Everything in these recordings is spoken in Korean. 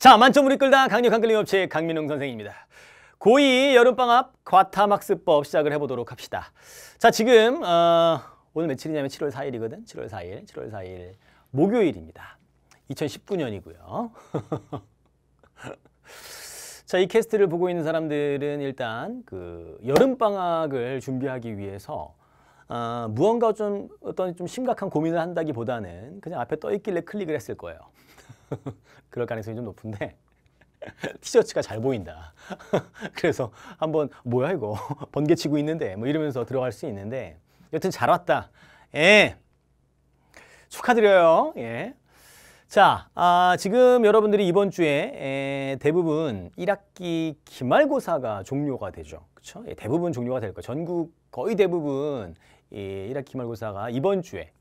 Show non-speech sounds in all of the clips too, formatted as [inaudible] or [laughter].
자, 만점으로 이끌다 강력한 끌림 업체 강민웅 선생입니다. 고2 여름방학 과탐학습법 시작을 해보도록 합시다. 자, 지금 어, 오늘 며칠이냐면 7월 4일이거든. 7월 4일, 7월 4일 목요일입니다. 2019년이고요. [laughs] 자, 이 캐스트를 보고 있는 사람들은 일단 그 여름방학을 준비하기 위해서 어, 무언가 좀 어떤 좀 심각한 고민을 한다기보다는 그냥 앞에 떠 있길래 클릭을 했을 거예요. [laughs] 그럴 가능성이 좀 높은데 [laughs] 티셔츠가 잘 보인다. [laughs] 그래서 한번 뭐야 이거 번개치고 있는데 뭐 이러면서 들어갈 수 있는데 여튼 잘 왔다. 예. 축하드려요. 예. 자, 아, 지금 여러분들이 이번 주에 에, 예, 대부분 1학기 기말고사가 종료가 되죠. 그렇죠? 예, 대부분 종료가 될 거예요. 전국 거의 대부분 이 1학기 기말고사가 이번 주에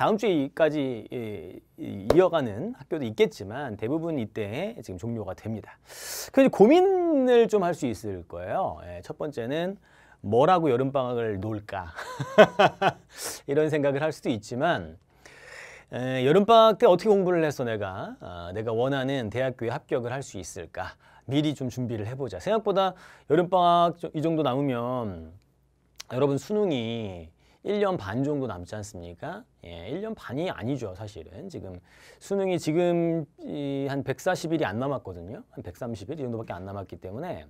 다음 주까지 예, 이어가는 학교도 있겠지만 대부분 이때 지금 종료가 됩니다. 그래서 고민을 좀 할 수 있을 거예요. 예, 첫 번째는 뭐라고 여름방학을 놀까 [laughs] 이런 생각을 할 수도 있지만 에, 예, 여름방학 때 어떻게 공부를 해서 내가 아, 내가 원하는 대학교에 합격을 할 수 있을까 미리 좀 준비를 해보자 생각보다 여름방학 이 정도 남으면 여러분 수능이 1년반 정도 남지 않습니까? 예, 일년 반이 아니죠, 사실은. 지금 수능이 지금 한 140일이 안 남았거든요. 한 130일 이 정도밖에 안 남았기 때문에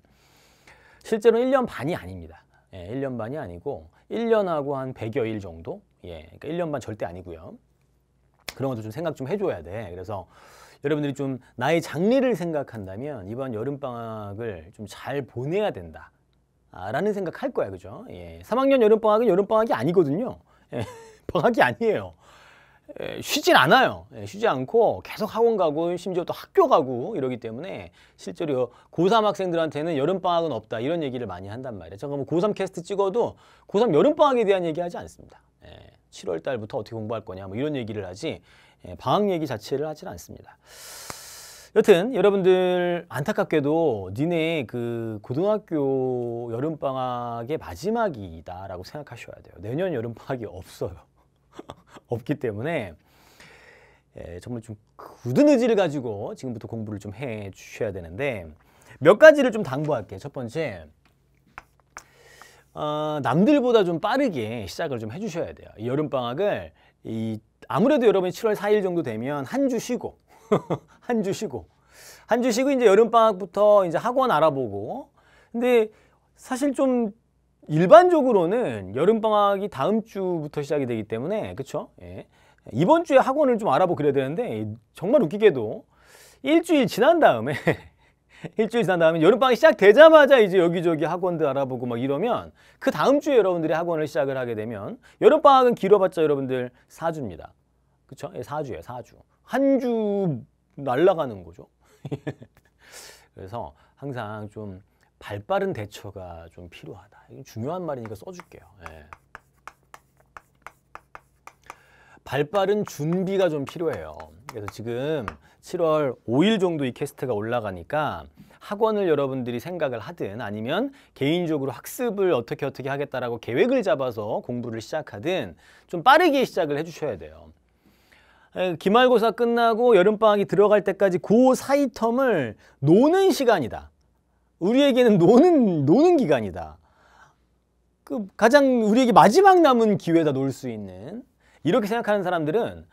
실제로1년 반이 아닙니다. 예, 일년 반이 아니고 1년하고한 100여 일 정도? 예, 그러니까 일년반 절대 아니고요. 그런 것도 좀 생각 좀 해줘야 돼. 그래서 여러분들이 좀 나의 장래를 생각한다면 이번 여름방학을 좀 잘 보내야 된다. 라는 생각할 거야 그죠 예. 3학년 여름방학은 여름방학이 아니거든요 예. [laughs] 방학이 아니에요 예, 쉬진 않아요 예, 쉬지 않고 계속 학원 가고 심지어 또 학교 가고 이러기 때문에 실제로 고3 학생들한테는 여름방학은 없다 이런 얘기를 많이 한단 말이에요 제가 뭐 고3 캐스트 찍어도 고3 여름방학에 대한 얘기 하지 않습니다 예, 7월 달부터 어떻게 공부할 거냐 뭐 이런 얘기를 하지 예, 방학 얘기 자체를 하지 않습니다 여튼 여러분들 안타깝게도 니네 그 고등학교 여름방학의 마지막이다라고 생각하셔야 돼요. 내년 여름방학이 없어요. [laughs] 없기 때문에 예, 정말 좀 굳은 의지를 가지고 지금부터 공부를 좀 해 주셔야 되는데 몇 가지를 좀 당부할게요. 첫 번째, 어, 남들보다 좀 빠르게 시작을 좀 해주셔야 돼요. 이 여름방학을 이 아무래도 여러분이 7월 4일 정도 되면 한 주 쉬고 [laughs] 한주 쉬고. 한 주 쉬고 이제 여름방학부터 이제 학원 알아보고. 근데 사실 좀 일반적으로는 여름방학이 다음 주부터 시작이 되기 때문에, 그쵸? 예. 이번 주에 학원을 좀 알아보고 그래야 되는데, 정말 웃기게도 일주일 지난 다음에 [laughs] 일주일 지난 다음에 여름방학이 시작되자마자 이제 여기저기 학원들 알아보고 막 이러면 그 다음 주에 여러분들이 학원을 시작을 하게 되면 여름방학은 길어봤자 여러분들 사주입니다 그쵸? 사주예요 사 4주. 한주 날라가는 거죠. [laughs] 그래서 항상 좀 발빠른 대처가 좀 필요하다. 중요한 말이니까 써줄게요. 예. 발빠른 준비가 좀 필요해요. 그래서 지금 7월 5일 정도 이 캐스트가 올라가니까 학원을 여러분들이 생각을 하든 아니면 개인적으로 학습을 어떻게 어떻게 하겠다라고 계획을 잡아서 공부를 시작하든 좀 빠르게 시작을 해주셔야 돼요. 기말고사 끝나고 여름방학이 들어갈 때까지 그 사이 텀을 노는 시간이다. 우리에게는 노는, 노는 기간이다. 그 가장 우리에게 마지막 남은 기회다 놀 수 있는 이렇게 생각하는 사람들은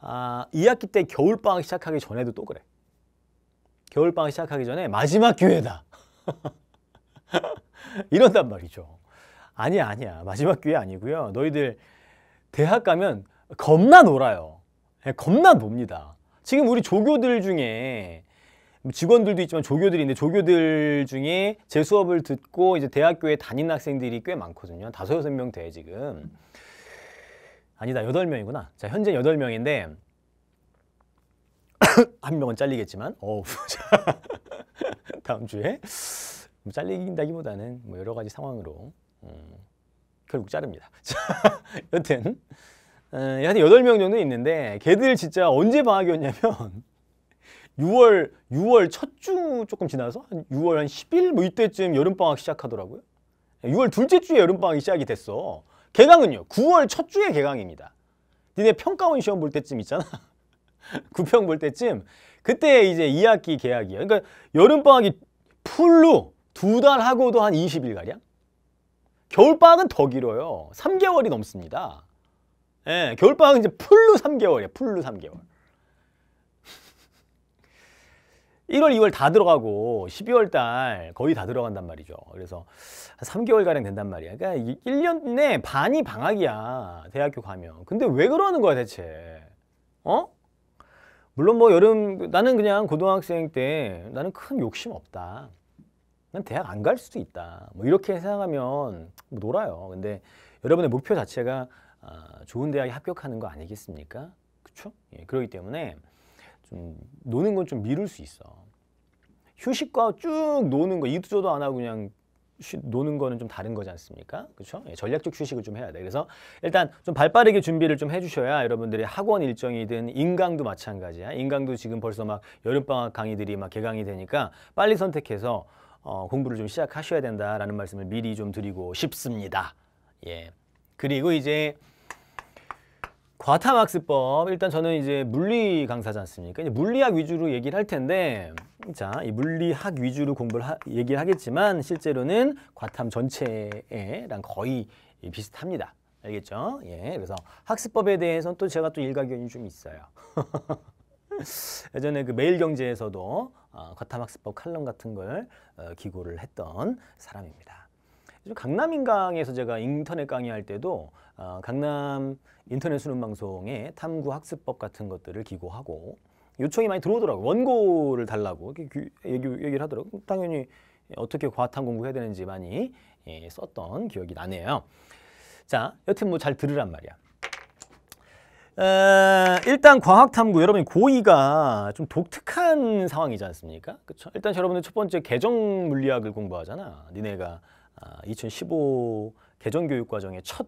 아, 2학기 때 겨울방학 시작하기 전에도 또 그래. 겨울방학 시작하기 전에 마지막 기회다. [laughs] 이런단 말이죠. 아니야, 아니야. 마지막 기회 아니고요. 너희들 대학 가면 겁나 놀아요. 예, 겁나 놉니다 지금 우리 조교들 중에 직원들도 있지만 조교들인데 조교들 중에 제 수업을 듣고 이제 대학교에 다닌 학생들이 꽤 많거든요 다섯 여섯 명 돼 지금 아니다 여덟 명이구나 자 현재 여덟 명인데 [coughs] 한 명은 잘리겠지만 어우 [laughs] 다음 주에 뭐 잘린다기보다는 뭐 여러 가지 상황으로 음, 결국 자릅니다 [laughs] 자 여튼 에, 한 8명 정도 있는데 걔들 진짜 언제 방학이 었냐면 6월 [laughs] 6월 첫 주 조금 지나서 한 6월 한 10일 뭐 이때쯤 여름 방학 시작하더라고요. 6월 둘째 주에 여름 방학이 시작이 됐어. 개강은요. 9월 첫 주에 개강입니다. 니네 평가원 시험 볼 때쯤 있잖아. [laughs] 구평 볼 때쯤 그때 이제 2학기 개학이에요. 그러니까 여름 방학이 풀로 두 달 하고도 한 20일 가량. 겨울 방학은 더 길어요. 3개월이 넘습니다. 예, 겨울방학은 이제 풀로 3개월이야요 풀로 3개월. 1월, 2월 다 들어가고 12월 달 거의 다 들어간단 말이죠. 그래서 한 3개월가량 된단 말이야. 그러니까 1년에 반이 방학이야. 대학교 가면. 근데 왜 그러는 거야 대체? 어? 물론 뭐 여름 나는 그냥 고등학생 때 나는 큰 욕심 없다. 난 대학 안 갈 수도 있다. 뭐 이렇게 생각하면 뭐 놀아요. 근데 여러분의 목표 자체가 아, 좋은 대학에 합격하는 거 아니겠습니까? 그렇죠? 예, 그렇기 때문에 좀 노는 건 좀 미룰 수 있어. 휴식과 쭉 노는 거 이두저도 안 하고 그냥 쉬, 노는 거는 좀 다른 거지 않습니까? 그렇죠? 예, 전략적 휴식을 좀 해야 돼. 그래서 일단 좀 발빠르게 준비를 좀 해주셔야 여러분들의 학원 일정이든 인강도 마찬가지야. 인강도 지금 벌써 막 여름방학 강의들이 막 개강이 되니까 빨리 선택해서 어, 공부를 좀 시작하셔야 된다라는 말씀을 미리 좀 드리고 싶습니다. 예. 그리고 이제 과탐학습법 일단 저는 이제 물리 강사지 않습니까? 이제 물리학 위주로 얘기를 할 텐데 자, 이 물리학 위주로 공부를 하, 얘기를 하겠지만 실제로는 과탐 전체랑 에 거의 비슷합니다. 알겠죠? 예, 그래서 학습법에 대해서는 또 제가 또 일가견이 좀 있어요. [laughs] 예전에 그 매일경제에서도 어, 과탐학습법 칼럼 같은 걸 어, 기고를 했던 사람입니다. 강남인강에서 제가 인터넷 강의할 때도 어, 강남 인터넷 수능방송에 탐구학습법 같은 것들을 기고하고 요청이 많이 들어오더라고요. 원고를 달라고 얘기를 하더라고요. 당연히 어떻게 과탐 공부해야 되는지 많이 예, 썼던 기억이 나네요. 자, 여튼 뭐 잘 들으란 말이야. 에, 어, 일단 과학탐구 여러분 고의가좀 독특한 상황이지 않습니까? 그렇죠? 일단 여러분들 첫 번째 개정 물리학을 공부하잖아. 니네가 2015 아, 개정 교육 과정의 첫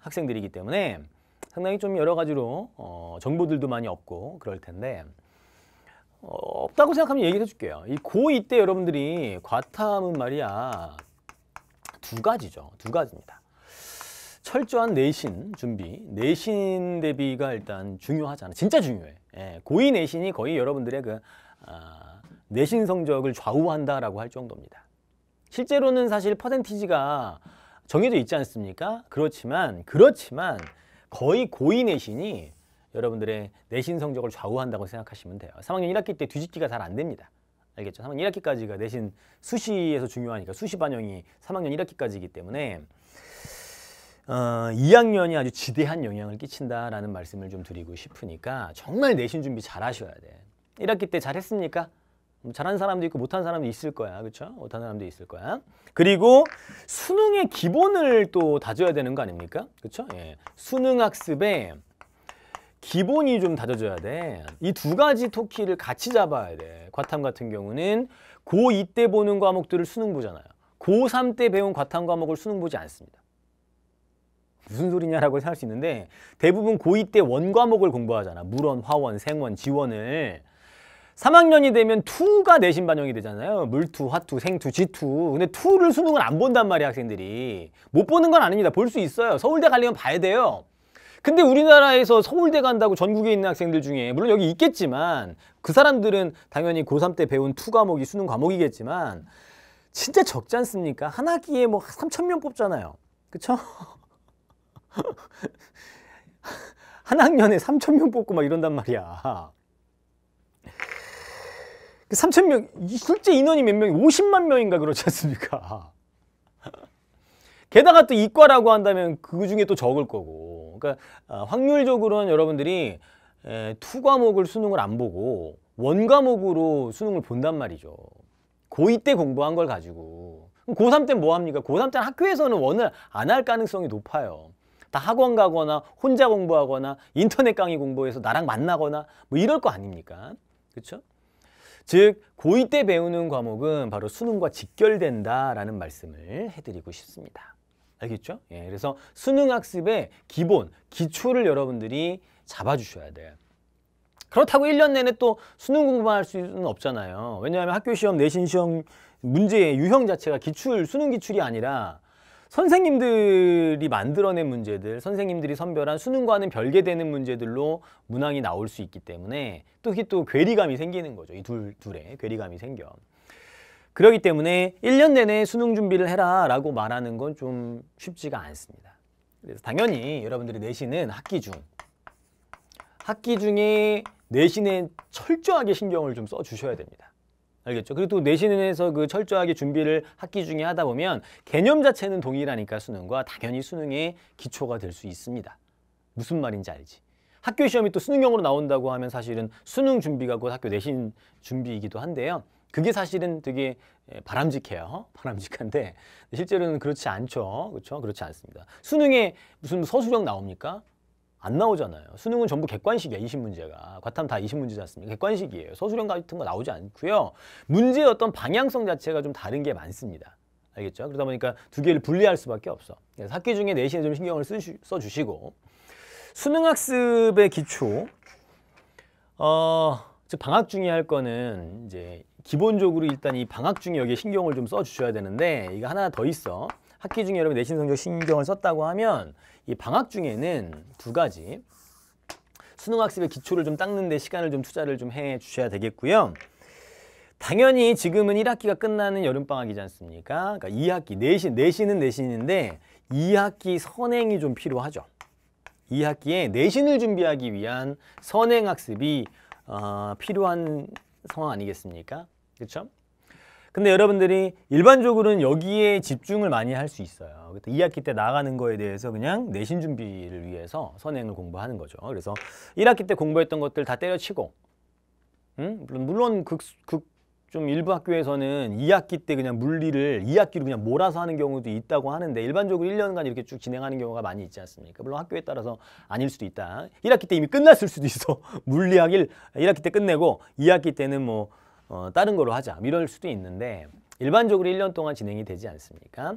학생들이기 때문에 상당히 좀 여러 가지로 어, 정보들도 많이 없고 그럴 텐데 어, 없다고 생각하면 얘기를 해줄게요. 이 고2 때 여러분들이 과탐은 말이야 두 가지죠. 두 가지입니다. 철저한 내신 준비, 내신 대비가 일단 중요하잖아. 진짜 중요해. 예, 고2 내신이 거의 여러분들의 그 아, 내신 성적을 좌우한다라고 할 정도입니다. 실제로는 사실 퍼센티지가 정해져 있지 않습니까? 그렇지만 그렇지만 거의 고이 내신이 여러분들의 내신 성적을 좌우한다고 생각하시면 돼요. 3학년 1학기 때 뒤집기가 잘 안 됩니다. 알겠죠? 3학년 1학기까지가 내신 수시에서 중요하니까 수시 반영이 3학년 1학기까지이기 때문에 어, 2학년이 아주 지대한 영향을 끼친다라는 말씀을 좀 드리고 싶으니까 정말 내신 준비 잘 하셔야 돼. 1학기 때 잘했습니까? 뭐 잘한 사람도 있고 못한 사람도 있을 거야. 그렇죠? 못한 사람도 있을 거야. 그리고 수능의 기본을 또 다져야 되는 거 아닙니까? 그렇죠? 예. 수능 학습에 기본이 좀 다져져야 돼. 이 두 가지 토끼를 같이 잡아야 돼. 과탐 같은 경우는 고2 때 보는 과목들을 수능 보잖아요. 고3 때 배운 과탐 과목을 수능 보지 않습니다. 무슨 소리냐라고 할수 있는데 대부분 고2 때 원과목을 공부하잖아. 물원, 화원, 생원, 지원을. 3학년이 되면 투가 내신 반영이 되잖아요. 물투, 화투, 생투, 지투. 근데 투를 수능은 안 본단 말이에요, 학생들이. 못 보는 건 아닙니다. 볼 수 있어요. 서울대 가려면 봐야 돼요. 근데 우리나라에서 서울대 간다고 전국에 있는 학생들 중에 물론 여기 있겠지만 그 사람들은 당연히 고3 때 배운 투 과목이 수능 과목이겠지만 진짜 적지 않습니까? 한 학기에 뭐 3천 명 뽑잖아요. 그쵸? [laughs] 한 학년에 3천 명 뽑고 막 이런단 말이야. 3천 명, 실제 인원이 몇 명이 50만 명인가 그렇지 않습니까? [laughs] 게다가 또 이과라고 한다면 그 중에 또 적을 거고. 그러니까 아, 확률적으로는 여러분들이 투 과목을 수능을 안 보고 원 과목으로 수능을 본단 말이죠. 고2 때 공부한 걸 가지고. 고3 때뭐 합니까? 고3 때는 학교에서는 원을 안 할 가능성이 높아요. 다 학원 가거나 혼자 공부하거나 인터넷 강의 공부해서 나랑 만나거나 뭐 이럴 거 아닙니까? 그렇죠? 즉 고2 때 배우는 과목은 바로 수능과 직결된다라는 말씀을 해드리고 싶습니다. 알겠죠? 예, 그래서 수능 학습의 기본, 기초를 여러분들이 잡아주셔야 돼요. 그렇다고 1년 내내 또 수능 공부할 수는 없잖아요. 왜냐하면 학교 시험, 내신 시험 문제의 유형 자체가 기출, 수능 기출이 아니라 선생님들이 만들어낸 문제들, 선생님들이 선별한 수능과는 별개되는 문제들로 문항이 나올 수 있기 때문에 또 이게 또 괴리감이 생기는 거죠. 이 둘, 둘에 괴리감이 생겨. 그러기 때문에 1년 내내 수능 준비를 해라 라고 말하는 건 좀 쉽지가 않습니다. 그래서 당연히 여러분들이 내신은 학기 중, 학기 중에 내신에 철저하게 신경을 좀 써주셔야 됩니다. 알겠죠? 그리고 또 내신에서 그 철저하게 준비를 학기 중에 하다 보면 개념 자체는 동일하니까 수능과 당연히 수능의 기초가 될 수 있습니다. 무슨 말인지 알지? 학교 시험이 또 수능형으로 나온다고 하면 사실은 수능 준비가 곧 학교 내신 준비이기도 한데요. 그게 사실은 되게 예, 바람직해요. [laughs] 바람직한데 실제로는 그렇지 않죠. 그렇죠? 그렇지 않습니다. 수능에 무슨 서술형 나옵니까? 안 나오잖아요. 수능은 전부 객관식이에요 이십 문제가 과탐 다 이십 문제지 않습니까? 객관식이에요. 서술형 같은 거 나오지 않고요. 문제의 어떤 방향성 자체가 좀 다른 게 많습니다. 알겠죠? 그러다 보니까 두 개를 분리할 수밖에 없어. 그래서 학기 중에 내신에 좀 신경을 쓰시, 써주시고 수능학습의 기초, 어, 즉 방학 중에 할 거는 이제 기본적으로 일단 이 방학 중에 여기에 신경을 좀 써주셔야 되는데 이거 하나 더 있어. 학기 중에 여러분 내신 성적 신경을 썼다고 하면 이 방학 중에는 두 가지 수능학습의 기초를 좀 닦는 데 시간을 좀 투자를 좀 해 주셔야 되겠고요. 당연히 지금은 1학기가 끝나는 여름방학이지 않습니까? 그러니까 2학기, 내신, 내신은 내신인데 2학기 선행이 좀 필요하죠. 2학기에 내신을 준비하기 위한 선행학습이 어, 필요한 상황 아니겠습니까? 그렇죠? 근데 여러분들이 일반적으로는 여기에 집중을 많이 할 수 있어요. 그때 2학기 때 나가는 거에 대해서 그냥 내신 준비를 위해서 선행을 공부하는 거죠. 그래서 1학기 때 공부했던 것들 다 때려치고 음? 물론, 물론 극, 극, 좀 일부 학교에서는 2학기 때 그냥 물리를 2학기로 그냥 몰아서 하는 경우도 있다고 하는데 일반적으로 1년간 이렇게 쭉 진행하는 경우가 많이 있지 않습니까? 물론 학교에 따라서 아닐 수도 있다. 1학기 때 이미 끝났을 수도 있어. 물리학 1, 1학기 때 끝내고 2학기 때는 뭐 어, 다른 거로 하자 뭐 이럴 수도 있는데 일반적으로 1년 동안 진행이 되지 않습니까?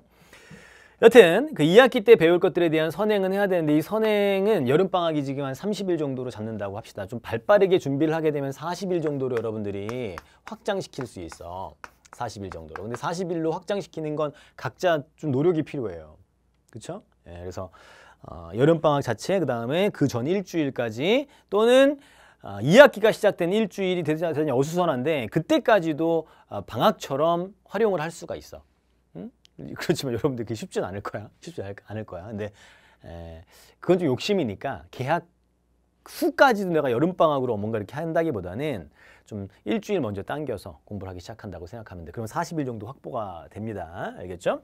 여튼 그 2학기 때 배울 것들에 대한 선행은 해야 되는데 이 선행은 여름방학이 지금 한 30일 정도로 잡는다고 합시다. 좀 발빠르게 준비를 하게 되면 40일 정도로 여러분들이 확장시킬 수 있어. 40일 정도로. 근데 40일로 확장시키는 건 각자 좀 노력이 필요해요. 그렇죠? 예, 그래서 어, 여름방학 자체 그 다음에 그 전 일주일까지 또는 2학기가 아, 시작된 일주일이 대단히 어수선한데 그때까지도 아, 방학처럼 활용을 할 수가 있어. 응? [laughs] 그렇지만 여러분들 그게 쉽진 않을 거야. 쉽지 않을 거야. 근데 에, 그건 좀 욕심이니까 개학 후까지도 내가 여름방학으로 뭔가 이렇게 한다기보다는 좀 일주일 먼저 당겨서 공부를 하기 시작한다고 생각하면 돼. 그럼 40일 정도 확보가 됩니다. 알겠죠?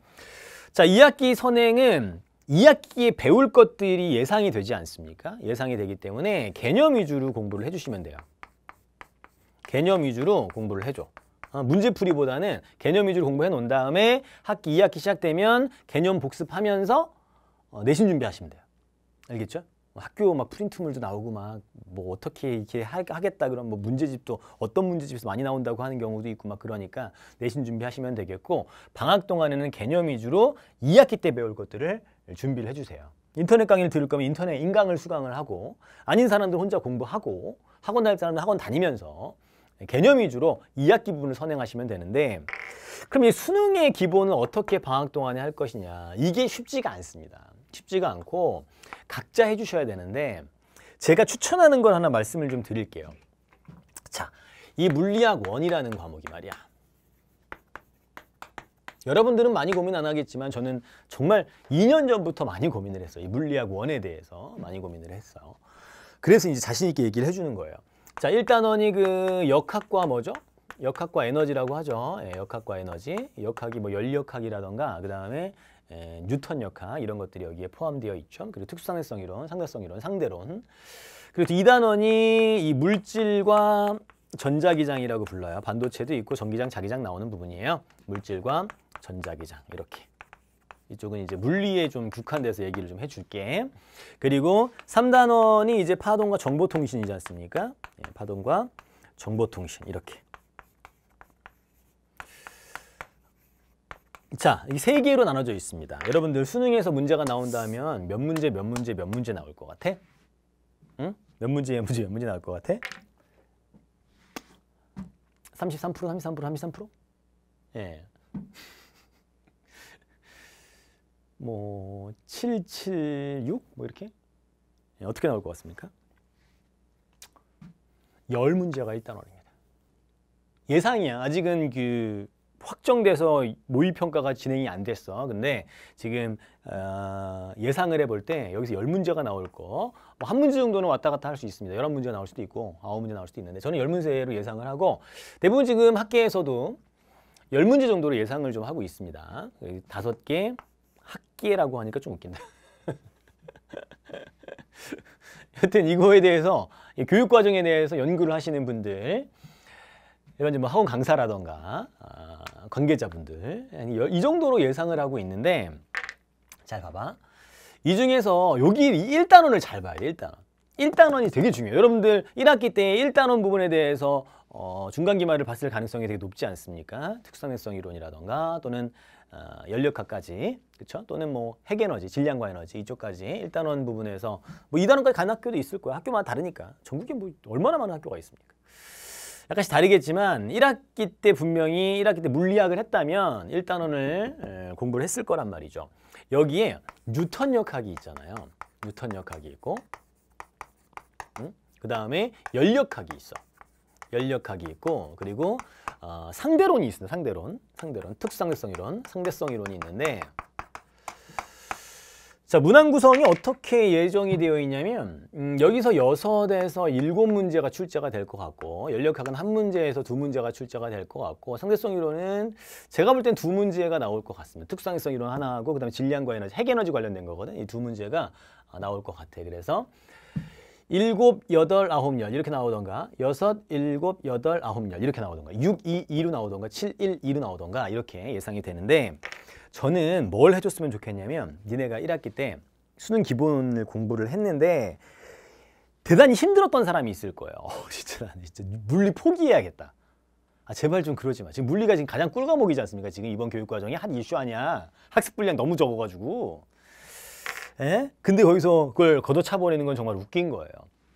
자, 2학기 선행은 2학기에 배울 것들이 예상이 되지 않습니까? 예상이 되기 때문에 개념 위주로 공부를 해주시면 돼요. 개념 위주로 공부를 해줘. 아, 문제풀이보다는 개념 위주로 공부해 놓은 다음에 학기 2학기 시작되면 개념 복습하면서 어, 내신 준비하시면 돼요. 알겠죠? 뭐 학교 막 프린트물도 나오고 막 뭐 어떻게 이렇게 하겠다 그런 뭐 문제집도 어떤 문제집에서 많이 나온다고 하는 경우도 있고 막 그러니까 내신 준비하시면 되겠고 방학 동안에는 개념 위주로 2학기 때 배울 것들을 준비를 해주세요. 인터넷 강의를 들을 거면 인터넷 인강을 수강을 하고 아닌 사람들 혼자 공부하고 학원 다닐 사람들 학원 다니면서 개념 위주로 2학기 부분을 선행하시면 되는데 그럼 이 수능의 기본은 어떻게 방학 동안에 할 것이냐 이게 쉽지가 않습니다. 쉽지가 않고 각자 해주셔야 되는데 제가 추천하는 걸 하나 말씀을 좀 드릴게요. 자, 이 물리학 원이라는 과목이 말이야. 여러분들은 많이 고민 안 하겠지만 저는 정말 2년 전부터 많이 고민을 했어요. 이 물리학 원에 대해서 많이 고민을 했어요. 그래서 이제 자신 있게 얘기를 해주는 거예요. 자, 1단원이 그 역학과 뭐죠? 역학과 에너지라고 하죠. 예, 역학과 에너지. 역학이 뭐연력학이라던가그 다음에 에, 뉴턴 역학 이런 것들이 여기에 포함되어 있죠. 그리고 특수상대성 이론, 상대성 이론, 상대론. 그리고 이 단원이 이 물질과 전자기장이라고 불러요. 반도체도 있고 전기장, 자기장 나오는 부분이에요. 물질과 전자기장 이렇게. 이쪽은 이제 물리에 좀 국한돼서 얘기를 좀 해줄게. 그리고 삼단원이 이제 파동과 정보통신이지 않습니까? 예, 파동과 정보통신 이렇게. 자, 이 세 개로 나눠져 있습니다. 여러분들 수능에서 문제가 나온다면 몇 문제, 몇 문제, 몇 문제 나올 것 같아? 응? 몇 문제, 몇 문제, 몇 문제 나올 것 같아? 33%, 33%, 33%? 예. [laughs] 뭐, 776? 뭐 이렇게? 예, 어떻게 나올 것 같습니까? 열문제가 있다는 말니다 예상이야. 아직은 그 확정돼서 모의 평가가 진행이 안 됐어. 근데 지금 어, 예상을 해볼 때 여기서 열문제가 나올 거, 뭐한 문제 정도는 왔다 갔다 할 수 있습니다. 열한 문제 나올 수도 있고 아홉 문제 나올 수도 있는데 저는 열문제로 예상을 하고 대부분 지금 학계에서도 열문제 정도로 예상을 좀 하고 있습니다. 그 다섯 개 학계라고 하니까 좀 웃긴다. [laughs] 여튼 이거에 대해서 교육 과정에 대해서 연구를 하시는 분들 이런 뭐 학원 강사라던가 아, 관계자분들 이 정도로 예상을 하고 있는데 잘 봐봐 이 중에서 여기 1단원을 잘 봐야 돼 1단원 1단원이 되게 중요해요 여러분들 1학기 때 1단원 부분에 대해서 어, 중간기말을 봤을 가능성이 되게 높지 않습니까? 특성회성 이론이라던가 또는 어, 연력학까지 그쵸? 또는 뭐 핵에너지, 질량과 에너지 이쪽까지 1단원 부분에서 뭐 2단원까지 가는 학교도 있을 거야 학교마다 다르니까 전국에 뭐 얼마나 많은 학교가 있습니까? 약간씩 다르겠지만 1학기 때 분명히 1학기 때 물리학을 했다면 1단원을 공부를 했을 거란 말이죠. 여기에 뉴턴 역학이 있잖아요. 뉴턴 역학이 있고 응? 음? 그 다음에 열역학이 있어. 열역학이 있고 그리고 어, 상대론이 있습니다. 상대론, 상대론, 특수상대성 이론, 상대성 이론이 있는데 자, 문항 구성이 어떻게 예정이 되어 있냐면 음, 여기서 여섯에서 일곱 문제가 출제가 될 것 같고 연력학은 한 문제에서 두 문제가 출제가 될 것 같고 상대성 이론은 제가 볼 땐 두 문제가 나올 것 같습니다. 특성성 이론 하나하고 그다음에 질량과 에너지, 핵에너지 관련된 거거든. 이 두 문제가 어, 나올 것 같아. 요 그래서 일곱, 여덟, 아홉, 열 이렇게 나오던가 여섯, 일곱, 여덟, 아홉, 열 이렇게 나오던가 육, 이, 이로 나오던가 칠, 일, 이로 나오던가 이렇게 예상이 되는데 저는 뭘 해줬으면 좋겠냐면 니네가 1학기 때 수능 기본을 공부를 했는데 대단히 힘들었던 사람이 있을 거예요. [laughs] 어, 진짜 나 진짜 물리 포기해야겠다. 아 제발 좀 그러지 마. 지금 물리가 지금 가장 꿀과목이지 않습니까? 지금 이번 교육과정이 한 이슈 아니야. 학습 분량 너무 적어가지고 에? 근데 거기서 그걸 걷어차버리는 건 정말 웃긴 거예요.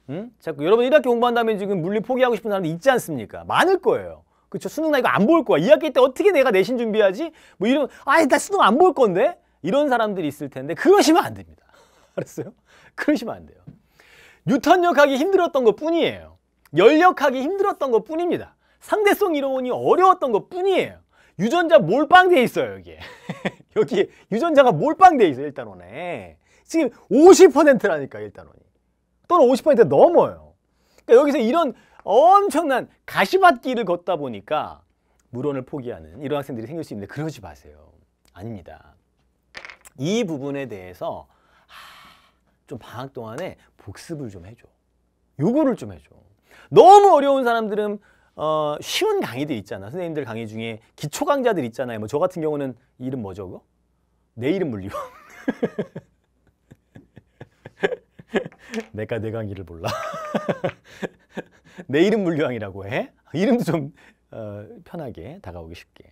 음? 자꾸 여러분 1학기 공부한 다면 지금 물리 포기하고 싶은 사람들 있지 않습니까? 많을 거예요. 그렇죠. 수능 나 이거 안 볼 거야. 2학기 때 어떻게 내가 내신 준비하지? 뭐 이런 아예 나 수능 안 볼 건데 이런 사람들이 있을 텐데 그러시면 안 됩니다. [laughs] 알았어요? 그러시면 안 돼요. 뉴턴역하기 힘들었던 것 뿐이에요. 연력하기 힘들었던 것 뿐입니다. 상대성 이론이 어려웠던 것 뿐이에요. 유전자 몰빵돼 있어요 여기에. [laughs] 여기 유전자가 몰빵돼 있어요 일단 원에. 지금 50%라니까 일단원이 또는 50% 넘어요 그러니까 여기서 이런 엄청난 가시밭길을 걷다 보니까 물원을 포기하는 이런 학생들이 생길 수 있는데 그러지 마세요 아닙니다 이 부분에 대해서 좀 방학 동안에 복습을 좀 해줘 요거를 좀 해줘 너무 어려운 사람들은 어, 쉬운 강의들 있잖아 선생님들 강의 중에 기초 강좌들 있잖아요 뭐 저 같은 경우는 이름 뭐죠 그거? 내 이름 물리고 [laughs] [laughs] 내가 내강의를 몰라. [laughs] 내 이름 물리학이라고 해. 이름도 좀 어, 편하게 다가오기 쉽게.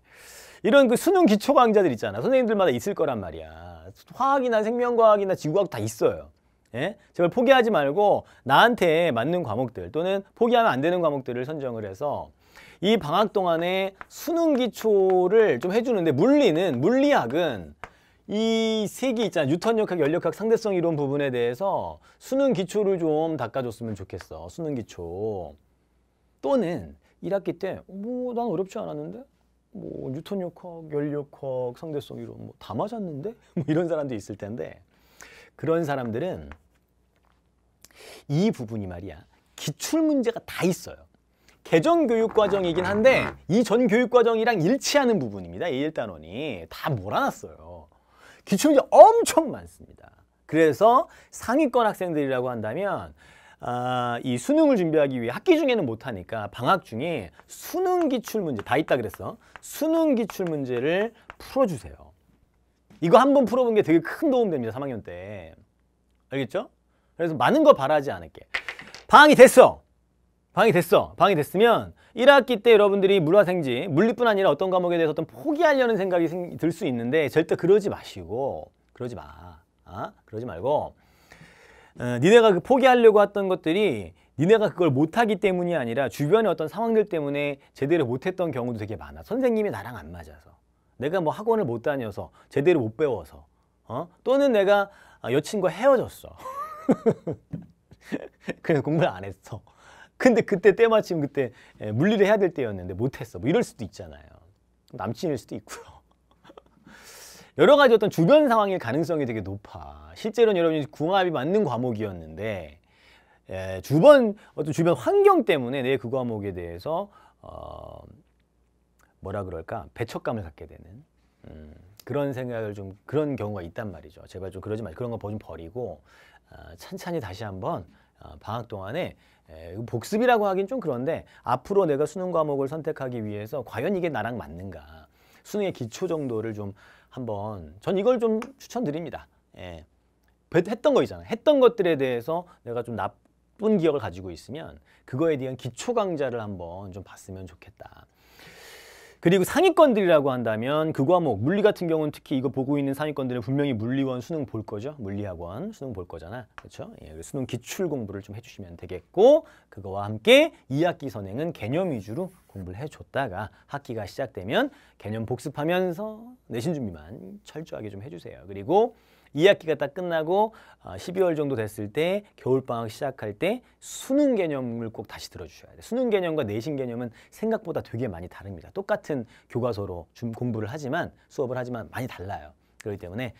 이런 그 수능 기초 강좌들 있잖아. 선생님들마다 있을 거란 말이야. 화학이나 생명과학이나 지구학다 있어요. 예? 제발 포기하지 말고 나한테 맞는 과목들 또는 포기하면 안 되는 과목들을 선정을 해서 이 방학 동안에 수능 기초를 좀 해주는데 물리는 물리학은 이 세기 있잖아. 뉴턴 역학, 연역학 상대성 이론 부분에 대해서 수능 기초를 좀 닦아줬으면 좋겠어. 수능 기초. 또는 1학기 때, 뭐, 난 어렵지 않았는데? 뭐, 뉴턴 역학, 연역학 상대성 이론, 뭐, 다 맞았는데? [laughs] 뭐, 이런 사람도 있을 텐데. 그런 사람들은 이 부분이 말이야. 기출문제가 다 있어요. 개정 교육 과정이긴 한데 이 전 교육 과정이랑 일치하는 부분입니다. 이 1단원이 다 몰아놨어요. 기출문제 엄청 많습니다. 그래서 상위권 학생들이라고 한다면 아, 이 수능을 준비하기 위해 학기 중에는 못하니까 방학 중에 수능 기출문제 다 있다 그랬어. 수능 기출문제를 풀어주세요. 이거 한번 풀어본 게 되게 큰 도움 됩니다. 3학년 때. 알겠죠? 그래서 많은 거 바라지 않을게. 방학이 됐어. 방학이 됐어. 방학이 됐으면 1학기 때 여러분들이 물화생지, 물리뿐 아니라 어떤 과목에 대해서 어떤 포기하려는 생각이 들 수 있는데 절대 그러지 마시고 그러지 마. 아? 그러지 말고 어, 니네가 그 포기하려고 했던 것들이 니네가 그걸 못하기 때문이 아니라 주변의 어떤 상황들 때문에 제대로 못했던 경우도 되게 많아. 선생님이 나랑 안 맞아서 내가 뭐 학원을 못 다녀서 제대로 못 배워서 어? 또는 내가 아, 여친과 헤어졌어. [laughs] 그래서 공부를 안 했어. 근데 그때 때마침 그때 예, 물리를 해야 될 때였는데 못했어. 뭐 이럴 수도 있잖아요. 남친일 수도 있고요. [laughs] 여러 가지 어떤 주변 상황일 가능성이 되게 높아. 실제로는 여러분이 궁합이 맞는 과목이었는데 예, 주변 어떤 주변 환경 때문에 내 그 과목에 대해서 어, 뭐라 그럴까 배척감을 갖게 되는 음, 그런 생각을 좀 그런 경우가 있단 말이죠. 제발 좀 그러지 마. 그런 거좀 버리고 어, 찬찬히 다시 한번 아, 방학 동안에 복습이라고 하긴 좀 그런데 앞으로 내가 수능 과목을 선택하기 위해서 과연 이게 나랑 맞는가 수능의 기초 정도를 좀 한번 전 이걸 좀 추천드립니다. 예. 했던 거 있잖아요. 했던 것들에 대해서 내가 좀 나쁜 기억을 가지고 있으면 그거에 대한 기초 강좌를 한번 좀 봤으면 좋겠다. 그리고 상위권들이라고 한다면 그 과목 물리 같은 경우는 특히 이거 보고 있는 상위권들은 분명히 물리원 수능 볼 거죠. 물리학원 수능 볼 거잖아. 그렇죠? 예, 그 수능 기출 공부를 좀 해주시면 되겠고 그거와 함께 2학기 선행은 개념 위주로 공부를 해줬다가 학기가 시작되면 개념 복습하면서 내신 준비만 철저하게 좀 해주세요. 그리고 2학기가 딱 끝나고 12월 아, 정도 됐을 때 겨울방학 시작할 때 수능 개념을 꼭 다시 들어주셔야 돼요. 수능 개념과 내신 개념은 생각보다 되게 많이 다릅니다. 똑같은 교과서로 좀 공부를 하지만 수업을 하지만 많이 달라요. 그렇기 때문에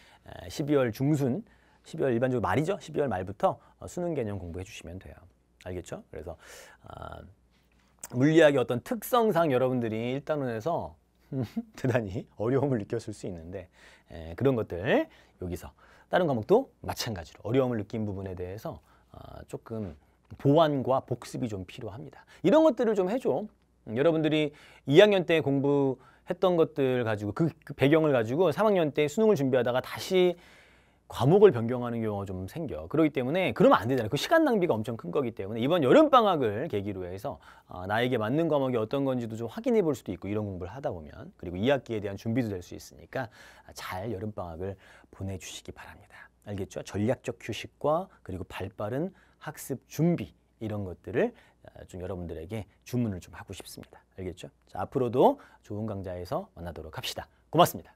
12월 중순, 12월 일반적으로 말이죠. 12월 말부터 어, 수능 개념 공부해 주시면 돼요. 알겠죠? 그래서 아, 물리학의 어떤 특성상 여러분들이 1단원에서 [laughs] 대단히 어려움을 느꼈을 수 있는데 에, 그런 것들 여기서 다른 과목도 마찬가지로 어려움을 느낀 부분에 대해서 어, 조금 보완과 복습이 좀 필요합니다. 이런 것들을 좀 해줘. 음, 여러분들이 2학년 때 공부했던 것들 가지고 그, 그 배경을 가지고 3학년 때 수능을 준비하다가 다시 과목을 변경하는 경우가 좀 생겨. 그러기 때문에 그러면 안 되잖아요. 그 시간 낭비가 엄청 큰 거기 때문에 이번 여름 방학을 계기로 해서 아, 나에게 맞는 과목이 어떤 건지도 좀 확인해 볼 수도 있고 이런 공부를 하다 보면 그리고 2학기에 대한 준비도 될 수 있으니까 잘 여름 방학을 보내주시기 바랍니다. 알겠죠? 전략적 휴식과 그리고 발빠른 학습 준비 이런 것들을 아, 좀 여러분들에게 주문을 좀 하고 싶습니다. 알겠죠? 자, 앞으로도 좋은 강좌에서 만나도록 합시다. 고맙습니다.